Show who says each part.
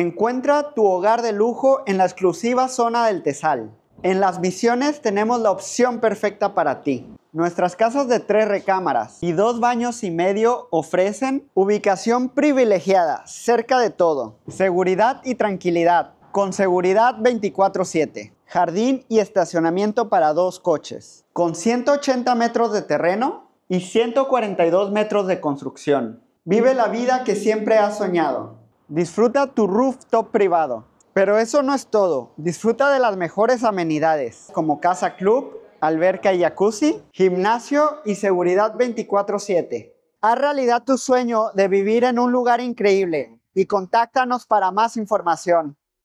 Speaker 1: Encuentra tu hogar de lujo en la exclusiva zona del Tesal. En las Visiones tenemos la opción perfecta para ti. Nuestras casas de tres recámaras y dos baños y medio ofrecen ubicación privilegiada, cerca de todo, seguridad y tranquilidad, con seguridad 24/7, jardín y estacionamiento para dos coches, con 180 metros de terreno y 142 metros de construcción. Vive la vida que siempre has soñado. Disfruta tu rooftop privado. Pero eso no es todo. Disfruta de las mejores amenidades, como casa club, alberca y jacuzzi, gimnasio y seguridad 24/7. Haz realidad tu sueño de vivir en un lugar increíble y contáctanos para
Speaker 2: más información.